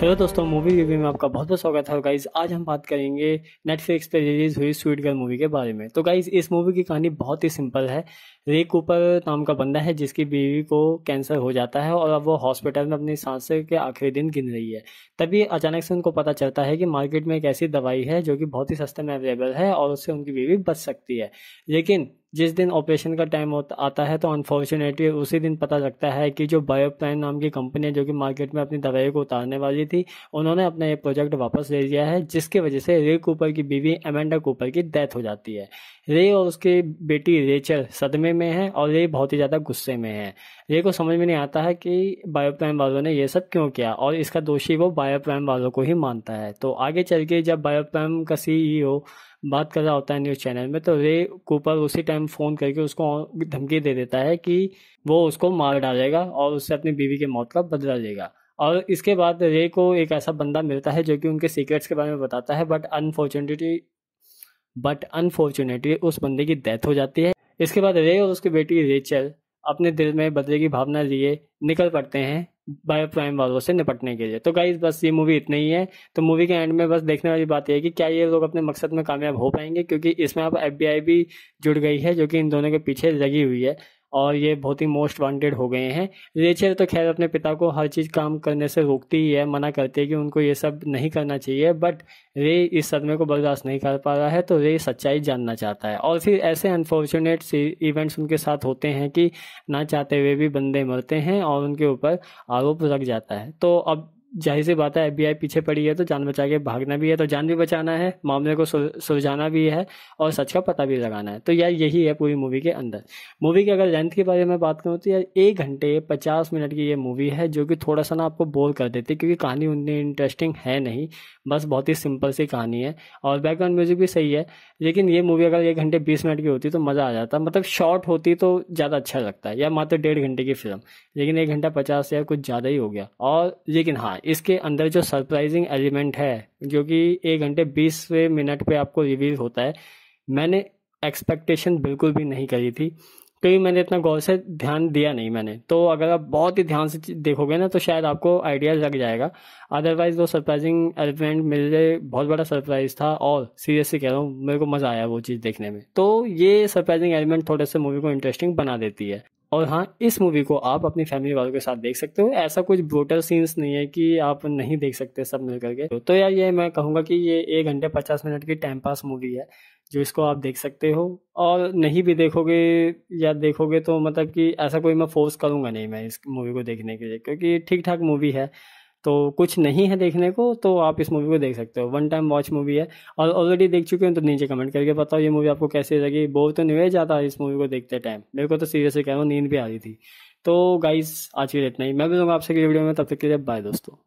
hello दोस्तों movie review में आपका बहुत बहुत स्वागत है गाइज आज हम बात करेंगे नेटफ्लिक्स पर रिलीज हुई स्वीट गर्ल मूवी के बारे में तो गाइज इस मूवी की कहानी बहुत ही सिंपल है रे कूपर नाम का बंदा है जिसकी बीवी को कैंसर हो जाता है और अब वो हॉस्पिटल में अपनी सांस के आखिरी दिन गिन रही है तभी अचानक से उनको पता चलता है कि मार्केट में एक ऐसी दवाई है जो कि बहुत ही सस्ते में अवेलेबल है और उससे उनकी बीवी बच सकती है लेकिन जिस दिन ऑपरेशन का टाइम आता है तो अनफॉर्चुनेटली उसी दिन पता लगता है कि जो बायोप्लान नाम की कंपनी है जो कि मार्केट में अपनी दवाई को उतारने वाली थी उन्होंने अपना ये प्रोजेक्ट वापस ले लिया है जिसकी वजह से रे कूपर की बीवी एमेंडा कूपर की डेथ हो जाती है रे और उसकी बेटी रेचल सदमे में है और रे बहुत ही ज़्यादा गुस्से में है रे को समझ में नहीं आता है कि बायोप्लान वालों ने यह सब क्यों किया और इसका दोषी वो बायोप्लान वालों को ही मानता है तो आगे चल के जब बायोप्लान का सीईओ बात कर रहा होता है न्यूज़ चैनल में तो रे कूपर उसी टाइम फ़ोन करके उसको धमकी दे देता है कि वो उसको मार डालेगा और उससे अपनी बीवी के मौत का बदला लेगा और इसके बाद रे को एक ऐसा बंदा मिलता है जो कि उनके सीक्रेट्स के बारे में बताता है बट अनफॉर्चुनेटली बट अनफॉर्चुनेटली उस बंदे की डेथ हो जाती है इसके बाद रे और उसकी बेटी रेचल अपने दिल में बदले की भावना लिए निकल पड़ते हैं बायो प्राइम वालों से निपटने के लिए तो गाइज बस ये मूवी इतनी ही है तो मूवी के एंड में बस देखने वाली बात यह है कि क्या ये लोग अपने मकसद में कामयाब हो पाएंगे क्योंकि इसमें अब एफ भी जुड़ गई है जो कि इन दोनों के पीछे लगी हुई है और ये बहुत ही मोस्ट वांटेड हो गए हैं रेचर तो खैर अपने पिता को हर चीज़ काम करने से रोकती ही है मना करती है कि उनको ये सब नहीं करना चाहिए बट रे इस सदमे को बर्दाश्त नहीं कर पा रहा है तो रे सच्चाई जानना चाहता है और फिर ऐसे अनफॉर्चुनेट इवेंट्स उनके साथ होते हैं कि ना चाहते हुए भी बंदे मरते हैं और उनके ऊपर आरोप लग जाता है तो अब जाहिर सी बात है एफबीआई पीछे पड़ी है तो जान बचा के भागना भी है तो जान भी बचाना है मामले को सुलझाना भी है और सच का पता भी लगाना है तो यार यही है पूरी मूवी के अंदर मूवी की अगर लेंथ के बारे में बात करूँ तो यार एक घंटे पचास मिनट की ये मूवी है जो कि थोड़ा सा ना आपको बोर कर देती है क्योंकि कहानी उतनी इंटरेस्टिंग है नहीं बस बहुत ही सिंपल सी कहानी है और बैकग्राउंड म्यूजिक भी सही है लेकिन ये मूवी अगर एक घंटे बीस मिनट की होती तो मज़ा आ जाता मतलब शॉर्ट होती तो ज़्यादा अच्छा लगता है या मात्र डेढ़ घंटे की फिल्म लेकिन एक घंटा पचास या कुछ ज़्यादा ही हो गया और लेकिन हाँ इसके अंदर जो सरप्राइजिंग एलिमेंट है जो कि एक घंटे बीसवें मिनट पे आपको रिवील होता है मैंने एक्सपेक्टेशन बिल्कुल भी नहीं करी थी क्योंकि मैंने इतना गौर से ध्यान दिया नहीं मैंने तो अगर आप बहुत ही ध्यान से देखोगे ना तो शायद आपको आइडिया लग जाएगा अदरवाइज वो सरप्राइजिंग एलिमेंट मेरे बहुत बड़ा सरप्राइज था और सीरियसली कह रहा हूँ मेरे को मज़ा आया वो चीज़ देखने में तो ये सरप्राइजिंग एलिमेंट थोड़े से मूवी को इंटरेस्टिंग बना देती है और हाँ इस मूवी को आप अपनी फैमिली वालों के साथ देख सकते हो ऐसा कुछ ब्रोटल सीन्स नहीं है कि आप नहीं देख सकते सब मिल करके तो यार ये मैं कहूँगा कि ये एक घंटे पचास मिनट की टाइम पास मूवी है जो इसको आप देख सकते हो और नहीं भी देखोगे या देखोगे तो मतलब कि ऐसा कोई मैं फोर्स करूँगा नहीं मैं इस मूवी को देखने के लिए क्योंकि ठीक ठाक मूवी है तो कुछ नहीं है देखने को तो आप इस मूवी को देख सकते हो वन टाइम वॉच मूवी है और ऑलरेडी देख चुके हो तो नीचे कमेंट करके बताओ ये मूवी आपको कैसी लगी बोर तो नहीं जाता इस मूवी को देखते टाइम मेरे को तो सीरियसली कह रहा हूँ नींद भी आ रही थी तो गाइस आज के डेट नहीं मैं भी दूंगा आपसे वीडियो में तब तक के लिए बाय दोस्तों